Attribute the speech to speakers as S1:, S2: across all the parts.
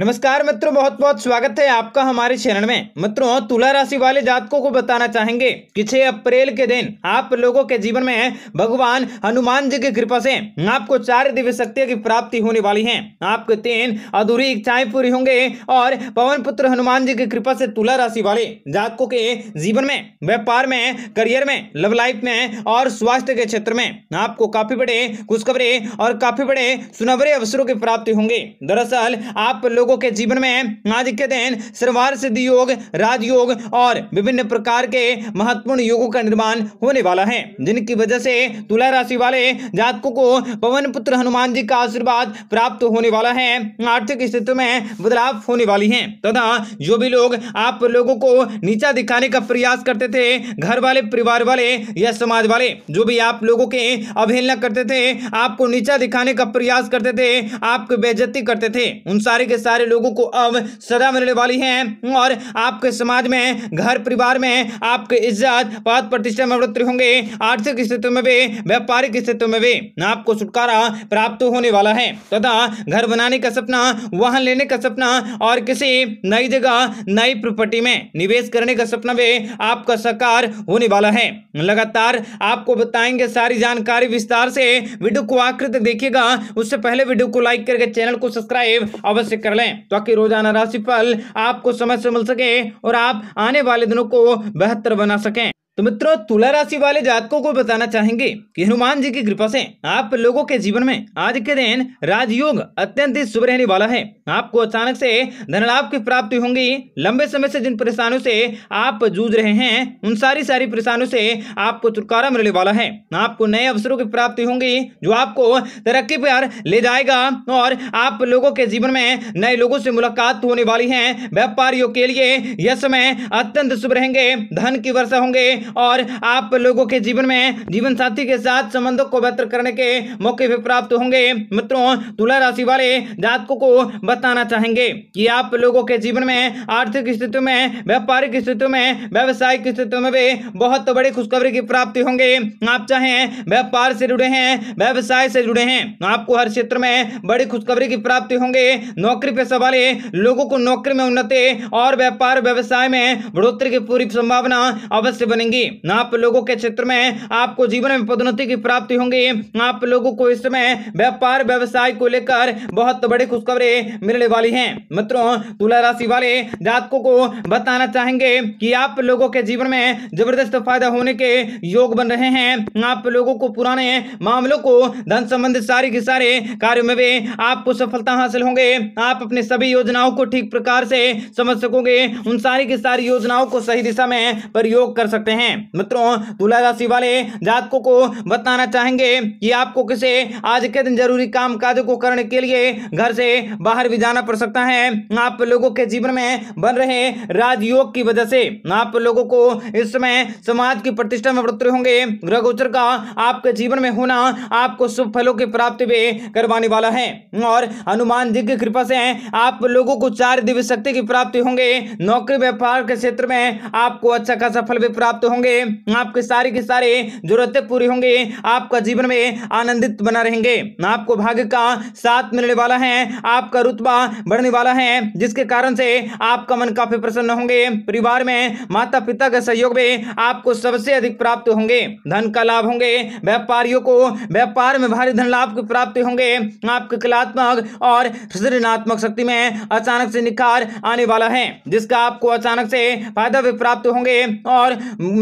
S1: नमस्कार मित्रों बहुत बहुत स्वागत है आपका हमारे चैनल में मित्रों तुला राशि वाले जातकों को बताना चाहेंगे कि छह अप्रैल के दिन आप लोगों के जीवन में भगवान हनुमान जी की कृपा से आपको चार दिव्य शक्तियों की प्राप्ति होने वाली है आपके तीन अधूरी इच्छाएं पूरी होंगे और पवन पुत्र हनुमान जी की कृपा से तुला राशि वाले जातकों के जीवन में व्यापार में करियर में लव लाइफ में और स्वास्थ्य के क्षेत्र में आपको काफी बड़े खुशखबरी और काफी बड़े सुनवरे अवसरों की प्राप्ति होंगे दरअसल आप लोग लोगों के जीवन में आज के दिन सर्वार सिद्धि योग राजयोग और विभिन्न प्रकार के महत्वपूर्ण योगों का निर्माण होने वाला है जिनकी वजह से तुला राशि वाले जातकों को पवन पुत्र हनुमान जी का आशीर्वाद प्राप्त होने वाला है आर्थिक स्थिति में बदलाव होने वाली है तथा जो भी लोग आप लोगों को नीचा दिखाने का प्रयास करते थे घर वाले परिवार वाले या समाज वाले जो भी आप लोगों के अवहेलना करते थे आपको नीचा दिखाने का प्रयास करते थे आपकी बेजती करते थे उन सारे के सारे सारे लोगों को अब सजा मिलने वाली है और आपके समाज में घर परिवार में आपके इज्जत पद प्रतिष्ठा में वृद्धि होंगे आर्थिक स्थिति में भी व्यापारिक स्थिति में भी आपको छुटकारा प्राप्त होने वाला है तथा घर बनाने का सपना वाहन लेने का सपना और किसी नई जगह नई प्रॉपर्टी में निवेश करने का सपना भी आपका साकार होने वाला है लगातार आपको बताएंगे सारी जानकारी विस्तार से वीडियो को आखिर तक देखिएगा उससे पहले वीडियो को लाइक करके चैनल को सब्सक्राइब अवश्य कर लें करें ताकि तो रोजाना राशिफल आपको समय से मिल सके और आप आने वाले दिनों को बेहतर बना सकें तो मित्रों तुला राशि वाले जातकों को बताना चाहेंगे कि हनुमान जी की कृपा से आप लोगों के जीवन में आज के दिन राजयोग अत्यंत ही शुभ रहने वाला है आपको अचानक से धन लाभ की प्राप्ति होंगी लंबे समय से जिन परेशानियों से आप जूझ रहे हैं उन सारी सारी परेशानियों से आपको छुटकारा मिलने वाला है आपको नए अवसरों की प्राप्ति होंगी जो आपको तरक्की पर ले जाएगा और आप लोगों के जीवन में नए लोगों से मुलाकात होने वाली है व्यापारियों के लिए यह समय अत्यंत शुभ रहेंगे धन की वर्षा होंगे और आप लोगों के जीवन में जीवन साथी के साथ संबंधों को बेहतर करने के मौके भी प्राप्त होंगे मित्रों तुला राशि वाले जातकों को बताना चाहेंगे कि आप लोगों के जीवन में आर्थिक स्थितियों में व्यापारिक स्थितियों में व्यवसायिक स्थितियों में भी बहुत बड़ी खुशखबरी की प्राप्ति होंगे आप चाहे व्यापार से जुड़े हैं व्यवसाय से जुड़े हैं आपको हर क्षेत्र में बड़ी खुशखबरी की प्राप्ति होंगे नौकरी पेशा वाले लोगों को नौकरी में उन्नति और व्यापार व्यवसाय में बढ़ोतरी की पूरी संभावना अवश्य बनेंगी मिलेंगी आप लोगों के क्षेत्र में आपको जीवन में पदोन्नति की प्राप्ति होंगी आप लोगों को इस समय व्यापार व्यवसाय को लेकर बहुत बड़ी खुशखबरी मिलने वाली है मित्रों तुला राशि वाले जातकों को बताना चाहेंगे कि आप लोगों के जीवन में जबरदस्त फायदा होने के योग बन रहे हैं आप लोगों को पुराने मामलों को धन संबंधित सारे के सारे कार्यों में भी आपको सफलता हासिल होंगे आप अपने सभी योजनाओं को ठीक प्रकार से समझ सकोगे उन सारी की सारी योजनाओं को सही दिशा में प्रयोग कर सकते हैं हैं मित्रों तुला राशि वाले जातकों को बताना चाहेंगे कि आपको किसे आज के दिन जरूरी काम काज को करने के लिए घर से बाहर भी जाना पड़ सकता है आप लोगों के जीवन में बन रहे राजयोग की वजह से आप लोगों को इस समय समाज की प्रतिष्ठा में वृत्ति होंगे ग्रह गोचर का आपके जीवन में होना आपको शुभ फलों की प्राप्ति भी करवाने वाला है और हनुमान जी की कृपा से आप लोगों को चार दिव्य शक्ति की प्राप्ति होंगे नौकरी व्यापार के क्षेत्र में आपको अच्छा खासा फल भी प्राप्त होंगे आपके सारे के सारे जरूरतें पूरी होंगे आपका जीवन में आनंदित बना रहेंगे आपको भाग्य का साथ मिलने वाला है आपका रुतबा बढ़ने वाला है जिसके कारण से आपका मन काफी प्रसन्न होंगे परिवार में माता पिता के सहयोग में आपको सबसे अधिक प्राप्त होंगे धन का लाभ होंगे व्यापारियों को व्यापार में भारी धन लाभ की प्राप्ति होंगे आपके कलात्मक और सृजनात्मक शक्ति में अचानक से निखार आने वाला है जिसका आपको अचानक से फायदा भी प्राप्त होंगे और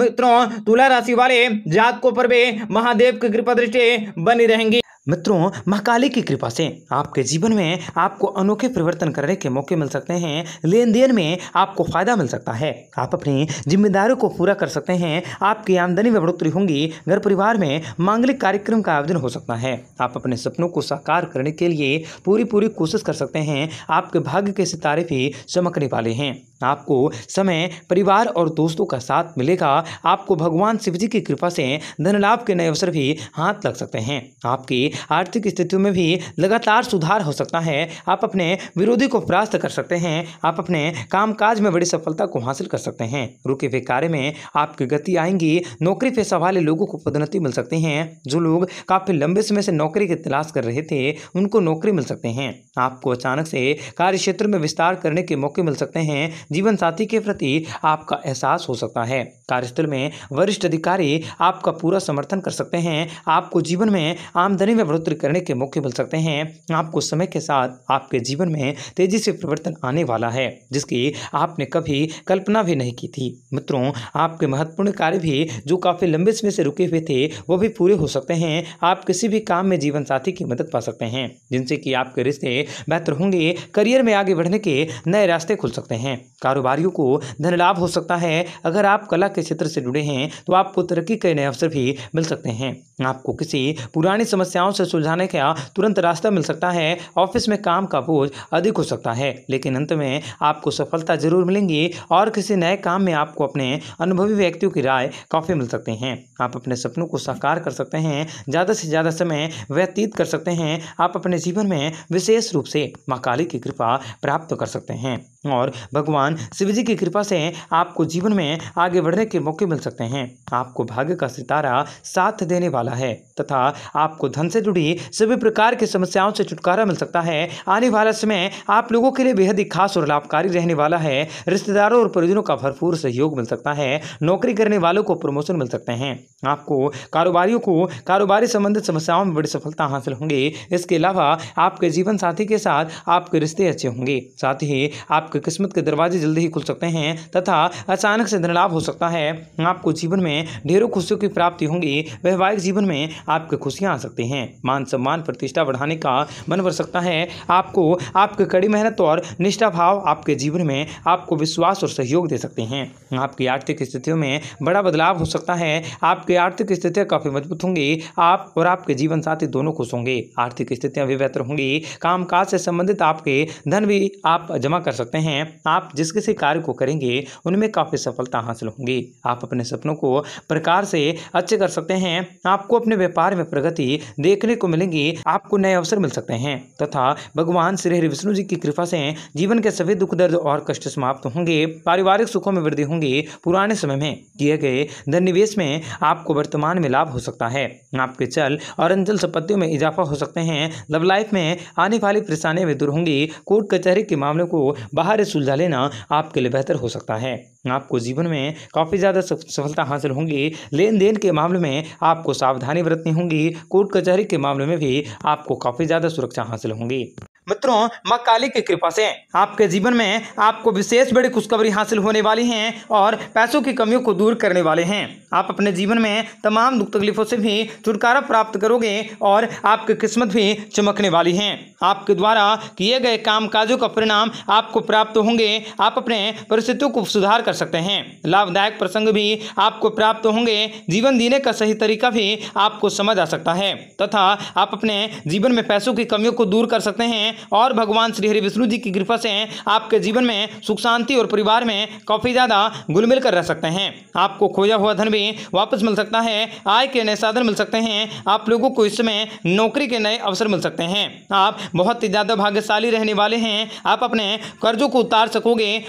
S1: मित्रों तुला राशि वाले जातकों पर भी महादेव की कृपा दृष्टि बनी रहेंगी मित्रों महाकाली की कृपा से आपके जीवन में आपको अनोखे परिवर्तन करने के मौके मिल सकते हैं लेन देन में आपको फायदा मिल सकता है आप अपनी जिम्मेदारियों को पूरा कर सकते हैं आपकी आमदनी में बढ़ोतरी होंगी घर परिवार में मांगलिक कार्यक्रम का आयोजन हो सकता है आप अपने सपनों को साकार करने के लिए पूरी पूरी कोशिश कर सकते हैं आपके भाग्य के सितारे भी चमकने वाले हैं आपको समय परिवार और दोस्तों का साथ मिलेगा आपको भगवान शिव जी की कृपा से धन लाभ के नए अवसर भी हाथ लग सकते हैं आपकी आर्थिक स्थितियों में भी लगातार सुधार हो सकता है आप अपने विरोधी को परास्त कर सकते हैं आप अपने कामकाज में बड़ी सफलता को हासिल कर सकते हैं रुके हुए कार्य में आपकी गति आएंगी नौकरी पेशा वाले लोगों को पदोन्नति मिल सकती है जो लोग काफ़ी लंबे समय से नौकरी की तलाश कर रहे थे उनको नौकरी मिल सकते हैं आपको अचानक से कार्य क्षेत्र में विस्तार करने के मौके मिल सकते हैं जीवन साथी के प्रति आपका एहसास हो सकता है कार्यस्थल में वरिष्ठ अधिकारी आपका पूरा समर्थन कर सकते हैं आपको जीवन में आमदनी में बढ़ोतरी करने के मौके मिल सकते हैं आपको समय के साथ आपके जीवन में तेजी से परिवर्तन आने वाला है जिसकी आपने कभी कल्पना भी नहीं की थी मित्रों आपके महत्वपूर्ण कार्य भी जो काफ़ी लंबे समय से रुके हुए थे वो भी पूरे हो सकते हैं आप किसी भी काम में जीवन साथी की मदद पा सकते हैं जिनसे कि आपके रिश्ते बेहतर होंगे करियर में आगे बढ़ने के नए रास्ते खुल सकते हैं कारोबारियों को धन लाभ हो सकता है अगर आप कला के क्षेत्र से जुड़े हैं तो आपको तरक्की के नए अवसर भी मिल सकते हैं आपको किसी पुरानी समस्याओं से सुलझाने का तुरंत रास्ता मिल सकता है ऑफिस में काम का बोझ अधिक हो सकता है लेकिन अंत में आपको सफलता जरूर मिलेंगी और किसी नए काम में आपको अपने अनुभवी व्यक्तियों की राय काफ़ी मिल सकते हैं आप अपने सपनों को साकार कर सकते हैं ज़्यादा से ज़्यादा समय व्यतीत कर सकते हैं आप अपने जीवन में विशेष रूप से माँ काली की कृपा प्राप्त कर सकते हैं और भगवान भगवान शिव जी की कृपा से आपको जीवन में आगे बढ़ने के मौके मिल सकते हैं आपको भाग्य का सितारा साथ देने वाला है तथा आपको धन से जुड़ी सभी प्रकार की समस्याओं से छुटकारा मिल सकता है आने वाला समय आप लोगों के लिए बेहद ही खास और लाभकारी रहने वाला है रिश्तेदारों और परिजनों का भरपूर सहयोग मिल सकता है नौकरी करने वालों को प्रमोशन मिल सकते हैं आपको कारोबारियों को कारोबारी संबंधित समस्याओं में बड़ी सफलता हासिल होंगी इसके अलावा आपके जीवन साथी के साथ आपके रिश्ते अच्छे होंगे साथ ही आपकी किस्मत के दरवाजे जल्दी ही खुल सकते हैं तथा अचानक से धनलाभ हो सकता है आपको जीवन में ढेरों खुशियों की प्राप्ति होंगी वैवाहिक जीवन में आपकी खुशियाँ आ सकती हैं मान सम्मान प्रतिष्ठा बढ़ाने का मन बढ़ सकता है आपको आपके कड़ी मेहनत और निष्ठा भाव आपके जीवन में आपको विश्वास और सहयोग दे सकते हैं आपकी आर्थिक स्थितियों में बड़ा बदलाव हो सकता है आपकी आर्थिक स्थितियाँ काफ़ी मजबूत होंगी आप और आपके जीवन साथी दोनों खुश होंगे आर्थिक स्थितियाँ भी बेहतर होंगी कामकाज से संबंधित आपके धन भी आप जमा कर सकते हैं आप जिस किसी कार्य को करेंगे उनमें काफ़ी सफलता हासिल होंगी आप अपने सपनों को प्रकार से अच्छे कर सकते हैं आपको अपने व्यापार में प्रगति देखने को मिलेगी आपको नए अवसर मिल सकते हैं तथा भगवान श्री हरि विष्णु जी की कृपा से जीवन के सभी दुख दर्द और कष्ट समाप्त होंगे पारिवारिक सुखों में वृद्धि होंगी पुराने समय में किए गए धन निवेश में आपको वर्तमान में लाभ हो सकता है आपके चल और अंचल संपत्तियों में इजाफा हो सकते हैं लव लाइफ में आने वाली परेशानियां भी दूर होंगी कोर्ट कचहरी के मामलों को बाहर सुलझा लेना आपके लिए बेहतर हो सकता है आपको जीवन में काफ़ी ज़्यादा सफलता हासिल होंगी लेन देन के मामले में आपको सावधानी बरतनी होगी कोर्ट कचहरी के मामले में भी आपको काफ़ी ज़्यादा सुरक्षा हासिल होंगी मित्रों माँ काली की कृपा से आपके जीवन में आपको विशेष बड़ी खुशखबरी हासिल होने वाली है और पैसों की कमियों को दूर करने वाले हैं आप अपने जीवन में तमाम दुख तकलीफों से भी छुटकारा प्राप्त करोगे और आपकी किस्मत भी चमकने वाली है आपके द्वारा किए गए काम काजों का परिणाम आपको प्राप्त होंगे आप अपने परिस्थितियों को सुधार कर सकते हैं लाभदायक प्रसंग भी आपको प्राप्त होंगे जीवन जीने का सही तरीका भी आपको समझ आ सकता है तथा आप अपने जीवन में पैसों की कमियों को दूर कर सकते हैं और भगवान श्री हरि विष्णु जी की कृपा से आपके जीवन में सुख शांति और परिवार में काफ़ी ज़्यादा गुल मिल कर रह सकते हैं आपको खोजा हुआ धन भी वापस मिल सकता है आय के नए साधन मिल सकते हैं आप लोगों को इस समय नौकरी के नए अवसर मिल सकते हैं आप बहुत ही ज़्यादा भाग्यशाली रहने वाले हैं आप अपने कर्जों को उतार सकोगे